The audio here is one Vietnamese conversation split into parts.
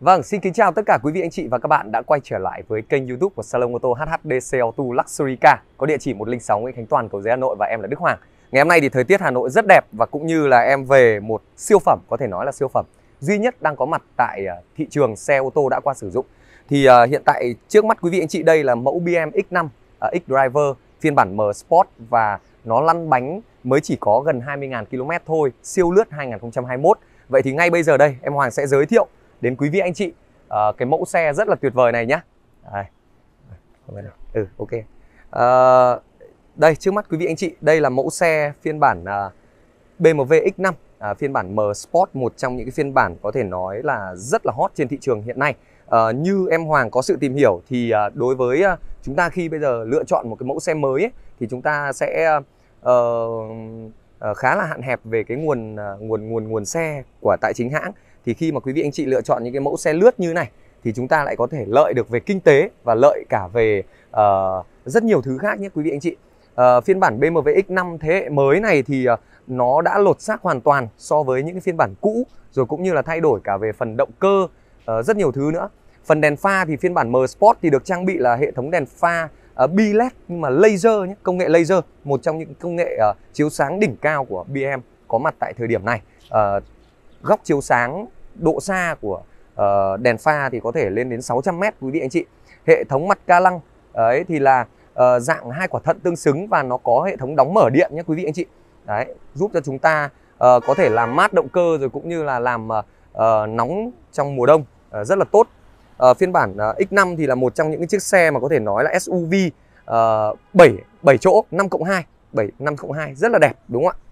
Vâng, xin kính chào tất cả quý vị anh chị và các bạn đã quay trở lại với kênh YouTube của Salon ô tô HHDC Auto Luxury Car có địa chỉ 106 Nguyễn Khánh Toàn, cầu giấy Hà Nội và em là Đức Hoàng. Ngày hôm nay thì thời tiết Hà Nội rất đẹp và cũng như là em về một siêu phẩm có thể nói là siêu phẩm duy nhất đang có mặt tại à, thị trường xe ô tô đã qua sử dụng. Thì uh, hiện tại trước mắt quý vị anh chị đây là mẫu BM X5 uh, à, X Driver phiên bản M Sport và nó lăn bánh mới chỉ có gần 20.000 km thôi, siêu lướt 2021. Vậy thì ngay bây giờ đây em Hoàng sẽ giới thiệu đến quý vị anh chị à, cái mẫu xe rất là tuyệt vời này nhá đây. ừ ok à, đây trước mắt quý vị anh chị đây là mẫu xe phiên bản à, ờ, BMW X5 à, phiên bản M Sport một trong những cái phiên bản có thể nói là rất là hot trên thị trường hiện nay à, như em Hoàng có sự tìm hiểu thì à, đối với à, chúng ta khi bây giờ lựa chọn một cái mẫu xe mới ấy, thì chúng ta sẽ uh, khá là hạn hẹp về cái nguồn uh, nguồn nguồn nguồn xe của tại chính hãng thì khi mà quý vị anh chị lựa chọn những cái mẫu xe lướt như này thì chúng ta lại có thể lợi được về kinh tế và lợi cả về uh, rất nhiều thứ khác nhé quý vị anh chị uh, phiên bản BMW X5 thế hệ mới này thì uh, nó đã lột xác hoàn toàn so với những cái phiên bản cũ rồi cũng như là thay đổi cả về phần động cơ uh, rất nhiều thứ nữa phần đèn pha thì phiên bản M Sport thì được trang bị là hệ thống đèn pha uh, bi-led nhưng mà laser nhé công nghệ laser một trong những công nghệ uh, chiếu sáng đỉnh cao của BMW có mặt tại thời điểm này uh, góc chiếu sáng độ xa của uh, đèn pha thì có thể lên đến 600 mét quý vị anh chị hệ thống mặt ca lăng ấy thì là uh, dạng hai quả thận tương xứng và nó có hệ thống đóng mở điện nhé quý vị anh chị đấy giúp cho chúng ta uh, có thể làm mát động cơ rồi cũng như là làm uh, nóng trong mùa đông uh, rất là tốt uh, phiên bản uh, X5 thì là một trong những cái chiếc xe mà có thể nói là SUV uh, 7 7 chỗ 5 cộng 2 7 5 cộng 2 rất là đẹp đúng không ạ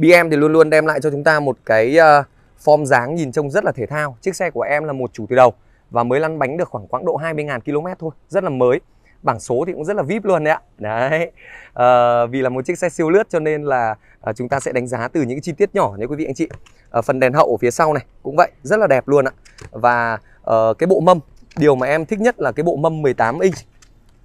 BM thì luôn luôn đem lại cho chúng ta một cái ờ, form dáng nhìn trông rất là thể thao. Chiếc xe của em là một chủ từ đầu và mới lăn bánh được khoảng quãng độ 20.000 km thôi, rất là mới. Bảng số thì cũng rất là VIP luôn đấy ạ. Đấy. À, vì là một chiếc xe siêu lướt cho nên là ờ, chúng ta sẽ đánh giá từ những chi tiết nhỏ nhé quý vị anh chị. À, phần đèn hậu ở phía sau này cũng vậy, rất là đẹp luôn ạ. Và à, cái bộ mâm, điều mà em thích nhất là cái bộ mâm 18 inch.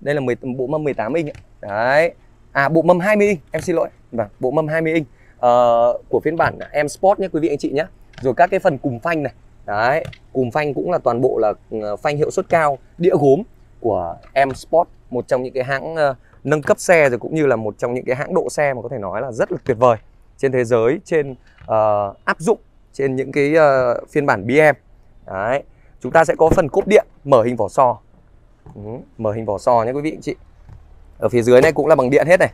Đây là 10, bộ mâm 18 inch ạ. Đấy. À bộ mâm 20 inch, em xin lỗi. Vâng, bộ mâm 20 inch uh, của phiên bản M Sport nhé quý vị anh chị nhé rồi các cái phần cùng phanh này đấy cùng phanh cũng là toàn bộ là ờ, phanh hiệu suất cao đĩa gốm của M Sport một trong những cái hãng uh, nâng cấp xe rồi cũng như là một trong những cái hãng độ xe mà có thể nói là rất là tuyệt vời trên thế giới trên uh, áp dụng trên những cái uh, phiên bản BM đấy chúng ta sẽ có phần cốp điện mở hình vỏ so ừ, mở hình vỏ so nhé quý vị anh chị ở phía dưới này cũng là bằng điện hết này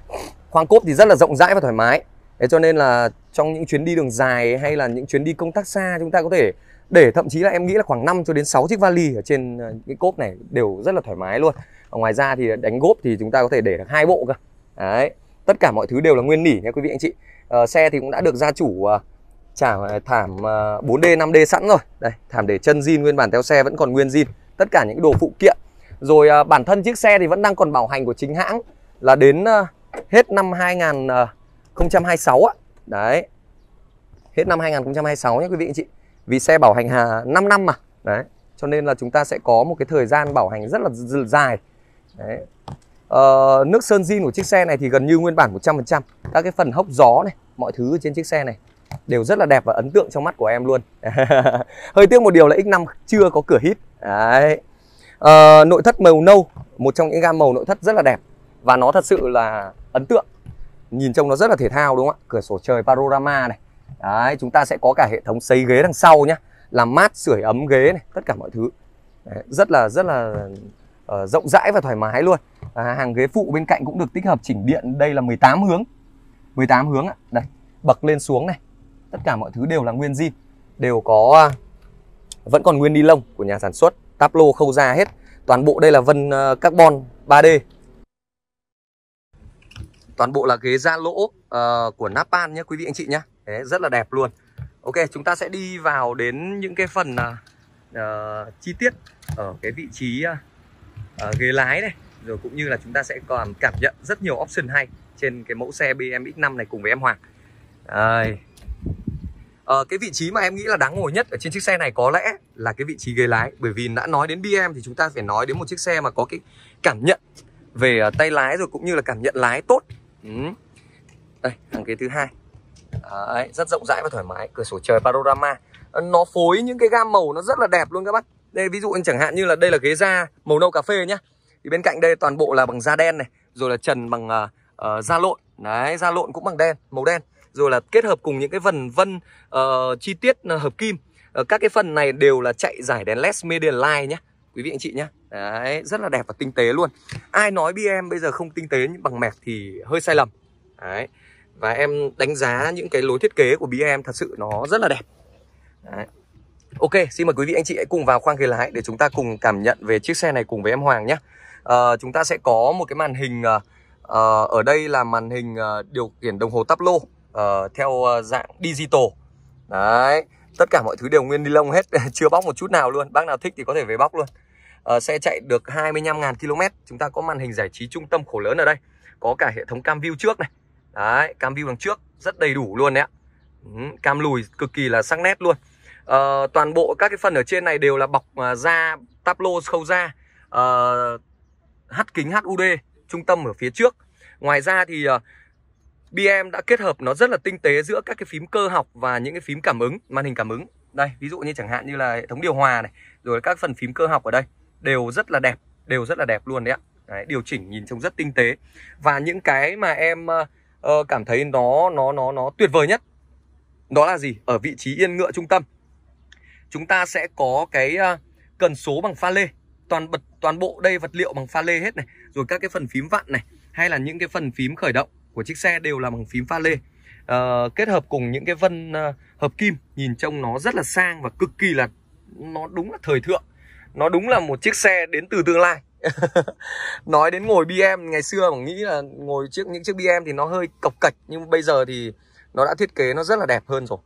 khoang cốp thì rất là rộng rãi và thoải mái thế cho nên là trong những chuyến đi đường dài hay là những chuyến đi công tác xa chúng ta có thể để thậm chí là em nghĩ là khoảng 5 cho đến 6 chiếc vali ở trên cái ờ, cốp này đều rất là thoải mái luôn và ngoài ra thì đánh gốp thì chúng ta có thể để được hai bộ cơ đấy tất cả mọi thứ đều là nguyên nỉ nha quý vị anh chị à, xe thì cũng đã được gia chủ à, trả thảm à, 4D 5D sẵn rồi đây thảm để chân zin nguyên bản theo xe vẫn còn nguyên zin tất cả những đồ phụ kiện rồi à, bản thân chiếc xe thì vẫn đang còn bảo hành của chính hãng là đến à, hết năm 2000 à, 2026 á Đấy. Hết năm 2026 nhé quý vị anh chị. Vì xe bảo hành hà 5 năm mà. Đấy. Cho nên là chúng ta sẽ có một cái thời gian bảo hành rất là dài. Đấy. Ờ, nước sơn zin của chiếc xe này thì gần như nguyên bản 100%. Các cái phần hốc gió này, mọi thứ trên chiếc xe này đều rất là đẹp và ấn tượng trong mắt của em luôn. Hơi tiếc một điều là X5 chưa có cửa hít. Đấy. Ờ, nội thất màu nâu, một trong những gam màu nội thất rất là đẹp và nó thật sự là ấn tượng nhìn trông nó rất là thể thao đúng không ạ cửa sổ trời panorama này đấy chúng ta sẽ có cả hệ thống sấy ghế đằng sau nhá làm mát sưởi ấm ghế này tất cả mọi thứ đấy, rất là rất là uh, rộng rãi và thoải mái luôn à, hàng ghế phụ bên cạnh cũng được tích hợp chỉnh điện đây là 18 hướng 18 hướng ạ đây bật lên xuống này tất cả mọi thứ đều là nguyên zin đều có uh, vẫn còn nguyên ni lông của nhà sản xuất Taplo khâu ra hết toàn bộ đây là vân uh, carbon 3D toàn bộ là ghế da lỗ uh, của Napan nhé quý vị anh chị nhé Đấy, rất là đẹp luôn Ok chúng ta sẽ đi vào đến những cái phần uh, chi tiết ở cái vị trí uh, uh, ghế lái này rồi cũng như là chúng ta sẽ còn cảm nhận rất nhiều option hay trên cái mẫu xe BMW 5 này cùng với em Hoàng Đây. À, cái vị trí mà em nghĩ là đáng ngồi nhất ở trên chiếc xe này có lẽ là cái vị trí ghế lái bởi vì đã nói đến BM thì chúng ta phải nói đến một chiếc xe mà có cái cảm nhận về tay lái rồi cũng như là cảm nhận lái tốt Ừ. đây hàng ghế thứ hai Đấy, rất rộng rãi và thoải mái cửa sổ trời panorama nó phối những cái gam màu nó rất là đẹp luôn các bác đây ví dụ chẳng hạn như là đây là ghế da màu nâu cà phê nhá thì bên cạnh đây toàn bộ là bằng da đen này rồi là trần bằng uh, uh, da lộn đấy da lộn cũng bằng đen màu đen rồi là kết hợp cùng những cái vần vân uh, chi tiết uh, hợp kim uh, các cái phần này đều là chạy giải đèn led median line nhé quý vị anh chị nhé đấy rất là đẹp và tinh tế luôn ai nói bm bây giờ không tinh tế bằng mẹt thì hơi sai lầm đấy và em đánh giá những cái lối thiết kế của bm thật sự nó rất là đẹp đấy. ok xin mời quý vị anh chị hãy cùng vào khoang ghế lái để chúng ta cùng cảm nhận về chiếc xe này cùng với em hoàng nhé à, ờ, chúng ta sẽ có một cái màn hình à, ở đây là màn hình à, điều khiển đồng hồ tắp lô à, theo à, dạng digital đấy tất cả mọi thứ đều nguyên ni lông hết chưa bóc một chút nào luôn bác nào thích thì có thể về bóc luôn xe ờ, chạy được 25.000 km chúng ta có màn hình giải trí trung tâm khổ lớn ở đây có cả hệ thống cam view trước này đấy cam view đằng trước rất đầy đủ luôn đấy ạ ừ, cam lùi cực kỳ là sắc nét luôn à, toàn bộ các cái phần ở trên này đều là bọc à, da táp lô khâu da à, hắt kính HUD trung tâm ở phía trước ngoài ra thì à, BM đã kết hợp nó rất là tinh tế giữa các cái phím cơ học và những cái phím cảm ứng màn hình cảm ứng đây ví dụ như chẳng hạn như là hệ thống điều hòa này rồi các phần phím cơ học ở đây đều rất là đẹp đều rất là đẹp luôn đấy ạ đấy, điều chỉnh nhìn trông rất tinh tế và những cái mà em uh, cảm thấy nó nó nó nó tuyệt vời nhất đó là gì ở vị trí yên ngựa trung tâm chúng ta sẽ có cái uh, cần số bằng pha lê toàn bật toàn bộ đây vật liệu bằng pha lê hết này rồi các cái phần phím vặn này hay là những cái phần phím khởi động của chiếc xe đều là bằng phím pha lê uh, kết hợp cùng những cái vân uh, hợp kim nhìn trông nó rất là sang và cực kỳ là nó đúng là thời thượng nó đúng là một chiếc xe đến từ tương lai nói đến ngồi BM ngày xưa mà nghĩ là ngồi chiếc những chiếc BM thì nó hơi cộc cạch nhưng bây giờ thì nó đã thiết kế nó rất là đẹp hơn rồi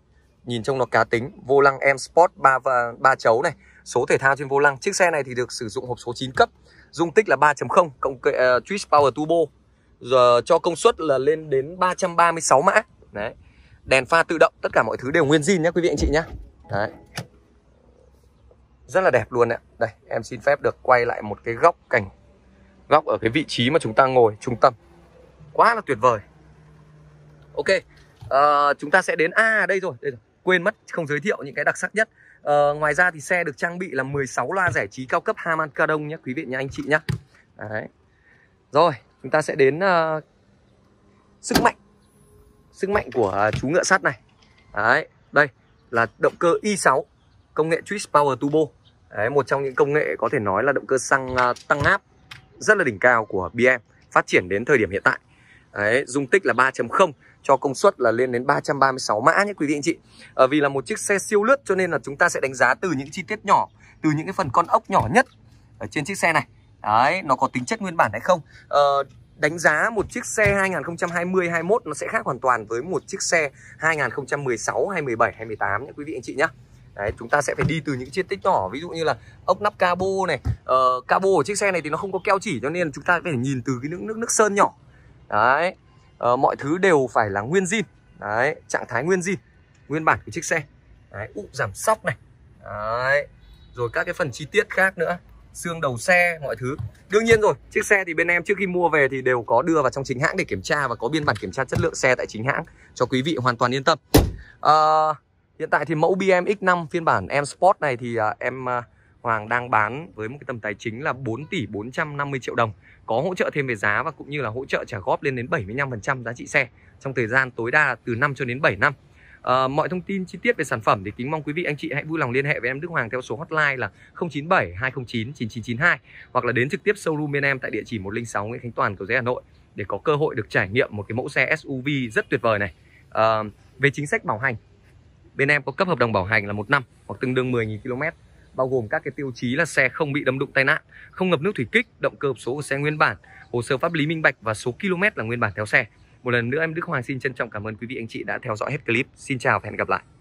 nhìn trông nó cá tính vô lăng M Sport ba và ba chấu này số thể thao trên vô lăng chiếc xe này thì được sử dụng hộp số 9 cấp dung tích là 3.0 cộng uh, ờ, twist power turbo giờ cho công suất là lên đến 336 mã đấy đèn pha tự động tất cả mọi thứ đều nguyên zin nhé quý vị anh chị nhé đấy rất là đẹp luôn ạ đây em xin phép được quay lại một cái góc cảnh góc ở cái vị trí mà chúng ta ngồi trung tâm quá là tuyệt vời ok à, chúng ta sẽ đến à đây rồi đây rồi quên mất không giới thiệu những cái đặc sắc nhất à, ngoài ra thì xe được trang bị là 16 loa giải trí cao cấp Harman Kardon nhé quý vị nhé anh chị nhá. Đấy. rồi chúng ta sẽ đến uh, sức mạnh sức mạnh của chú ngựa sắt này Đấy, đây là động cơ i6 công nghệ Twist Power Turbo Đấy, một trong những công nghệ có thể nói là động cơ xăng à, tăng áp rất là đỉnh cao của BM phát triển đến thời điểm hiện tại Đấy, dung tích là 3.0 cho công suất là lên đến 336 mã nhé quý vị anh chị à, Vì là một chiếc xe siêu lướt cho nên là chúng ta sẽ đánh giá từ những chi tiết nhỏ Từ những cái phần con ốc nhỏ nhất ở trên chiếc xe này Đấy, nó có tính chất nguyên bản hay không à, đánh giá một chiếc xe 2020 21 nó sẽ khác hoàn toàn với một chiếc xe 2016 2017 2018 nhé quý vị anh chị nhé Đấy, chúng ta sẽ phải đi từ những chi tiết nhỏ ví dụ như là ốc nắp cabo này uh, cabo của chiếc xe này thì nó không có keo chỉ cho nên chúng ta phải nhìn từ cái nước nước nước sơn nhỏ đấy uh, mọi thứ đều phải là nguyên zin đấy trạng thái nguyên zin nguyên bản của chiếc xe đấy ụ giảm sóc này đấy rồi các cái phần chi tiết khác nữa xương đầu xe mọi thứ đương nhiên rồi chiếc xe thì bên em trước khi mua về thì đều có đưa vào trong chính hãng để kiểm tra và có biên bản kiểm tra chất lượng xe tại chính hãng cho quý vị hoàn toàn yên tâm uh, Hiện tại thì mẫu BMX5 phiên bản M Sport này thì à, em à, Hoàng đang bán với một cái tầm tài chính là 4 tỷ 450 triệu đồng Có hỗ trợ thêm về giá và cũng như là hỗ trợ trả góp lên đến 75% giá trị xe Trong thời gian tối đa từ 5 cho đến 7 năm à, Mọi thông tin chi tiết về sản phẩm thì kính mong quý vị anh chị hãy vui lòng liên hệ với em Đức Hoàng Theo số hotline là 097 209 9992 Hoặc là đến trực tiếp showroom bên em tại địa chỉ 106 Nguyễn Khánh Toàn, Cầu Giấy, Hà Nội Để có cơ hội được trải nghiệm một cái mẫu xe SUV rất tuyệt vời này à, Về chính sách bảo hành bên em có cấp hợp đồng bảo hành là một năm hoặc tương đương 10.000 km bao gồm các cái tiêu chí là xe không bị đâm đụng tai nạn, không ngập nước thủy kích, động cơ hộp số của xe nguyên bản, hồ sơ pháp lý minh bạch và số km là nguyên bản theo xe. Một lần nữa em Đức Hoàng xin trân trọng cảm ơn quý vị anh chị đã theo dõi hết clip. Xin chào và hẹn gặp lại.